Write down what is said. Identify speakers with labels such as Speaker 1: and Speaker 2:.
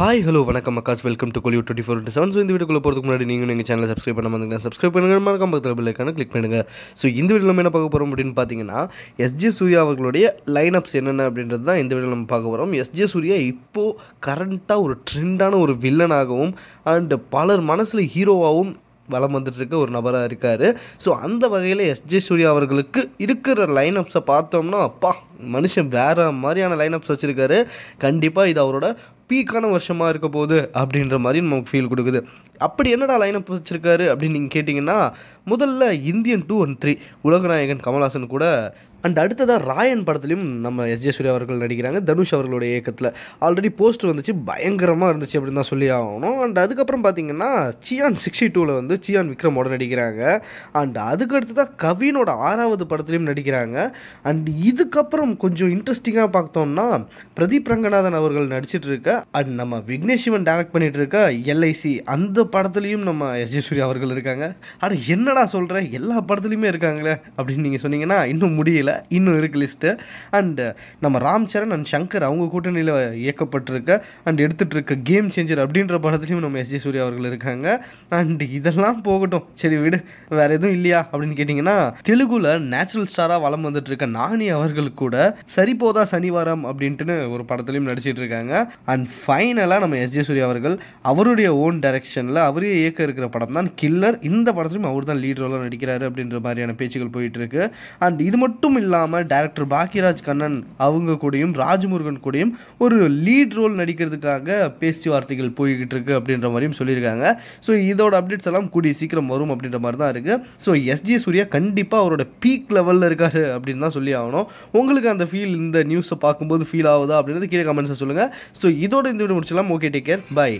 Speaker 1: hi hello வணக்கம் அக்காஸ் welcome to Kollywood twenty four twenty seven so இந்த வீடியோக்குள்ள போகிறதுக்கு முன்னாடி நீங்கள் நீங்கள் சேனல் சப்ஸ்கிரைப் பண்ண மாதிரி சப்ஸ்கிரைப் பண்ணுங்க மறக்காம பக்கத்தில் கிளிக் பண்ணுங்கள் ஸோ இந்த வீடியோ நம்ம என்ன பார்க்க போகிறோம் அப்படின்னு பார்த்தீங்கன்னா எஸ்ஜே சூர்யா அவர்களுடைய லைன் அப்ஸ் என்னென்ன அப்படின்றது தான் இந்த வீடியோ நம்ம பார்க்க போகிறோம் எஸ்ஜே சூர்யா இப்போது கரண்ட்டாக ஒரு ட்ரெண்டான ஒரு வில்லனாகவும் அண்டு பலர் மனசில் ஹீரோவாகவும் வளம் வந்துட்டுருக்க ஒரு நபராக இருக்கார் ஸோ அந்த வகையில் எஸ்ஜே சூர்யா அவர்களுக்கு இருக்கிற லைன் அப்ஸை பார்த்தோம்னா அப்பா மனுஷன் வேறு மாதிரியான லைன் அப்ஸ் வச்சுருக்காரு கண்டிப்பாக இது அவரோட பீக்கான வருஷமாக இருக்க போகுது அப்படின்ற மாதிரி நமக்கு ஃபீல் கொடுக்குது அப்படி என்னடா லைனப் வச்சுருக்காரு அப்படின்னு நீங்கள் கேட்டிங்கன்னா முதல்ல இந்தியன் டூ அண்ட் த்ரீ உலகநாயகன் கமல்ஹாசன் கூட அண்ட் அடுத்ததாக ராயன் படத்துலையும் நம்ம எஸ் ஜே சூர்யா அவர்கள் நடிக்கிறாங்க தனுஷ் அவர்களுடைய இயக்கத்தில் ஆல்ரெடி போஸ்ட் வந்துச்சு பயங்கரமாக இருந்துச்சு அப்படின்னு தான் சொல்லி ஆகணும் அண்ட் அதுக்கப்புறம் பார்த்தீங்கன்னா சியான் சிக்ஸ்டி டூவில் வந்து சியான் விக்ரமோட நடிக்கிறாங்க அண்ட் அதுக்கு தான் கவினோட ஆறாவது படத்துலையும் நடிக்கிறாங்க அண்ட் இதுக்கப்புறம் கொஞ்சம் இன்ட்ரெஸ்டிங்காக பார்த்தோம்னா பிரதீப் ரங்கநாதன் அவர்கள் நடிச்சிட்டு இருக்க அண்ட் நம்ம விக்னேஷ் சிவன் டேரக்ட் பண்ணிட்டு இருக்க எல்ஐசி அந்த படத்துலையும் நம்ம எஸ் ஜே சூர்யா அவர்கள் இருக்காங்க ஆனால் என்னடா சொல்கிற எல்லா படத்துலையுமே இருக்காங்களே அப்படின்னு நீங்கள் சொன்னீங்கன்னா இன்னும் முடியல இன்னும் இருக்குது லிஸ்ட்டு அண்டு நம்ம ராம் சரண் அண்ட் சங்கர் அவங்க கூட்டணியில் இயக்கப்பட்டிருக்க அண்ட் எடுத்துகிட்ருக்க கேம் சேஞ்சர் அப்படின்ற படத்துலையும் நம்ம எஸ் ஜே சூர்யா அவர்கள் இருக்காங்க அண்ட் இதெல்லாம் போகட்டும் சரி விடு வேறு எதுவும் இல்லையா அப்படின்னு கேட்டிங்கன்னா தெலுங்குல நேச்சுரல் ஸ்டாராக வளம் வந்துட்டு இருக்க நானி அவர்கள் கூட சரி போதா சனிவாரம் அப்படின்ட்டுன்னு ஒரு படத்துலையும் நடிச்சிட்டு இருக்காங்க அண்ட் ஃபைனலாக நம்ம எஸ் ஜே சூர்யா அவர்கள் அவருடைய ஓன் டைரக்ஷனில் அவரே இயக்க இருக்கிற படம் தான் கில்லர் இந்த படத்துலையும் அவர் தான் லீட் ரோலாக நடிக்கிறாரு அப்படின்ற மாதிரியான பேச்சுகள் போயிட்டு இருக்கு அண்ட் இது மட்டும் இல்லாமல் டேரக்டர் பாக்கியராஜ் கண்ணன் அவங்க கூடயும் ராஜ்முருகன் கூடயும் ஒரு லீட் ரோல் நடிக்கிறதுக்காக பேச்சுவார்த்தைகள் போய்கிட்டு இருக்கு அப்படின்ற மாதிரியும் சொல்லியிருக்காங்க ஸோ இதோட அப்டேட்ஸ் எல்லாம் கூடிய சீக்கிரம் வரும் அப்படின்ற மாதிரி தான் இருக்குது ஸோ எஸ்ஜே சூர்யா கண்டிப்பாக அவரோட பீக் லெவலில் இருக்கார் அப்படின்னு தான் சொல்லி ஆகணும் உங்களுக்கு அந்த ஃபீல் இந்த நியூஸை பார்க்கும்போது ஃபீல் ஆகுதா அப்படின்றது கீழே கமெண்ட்ஸை சொல்லுங்கள் ஸோ இதோட இந்த வீடு முடிச்சலாம் ஓகே டேக் கேர் பாய்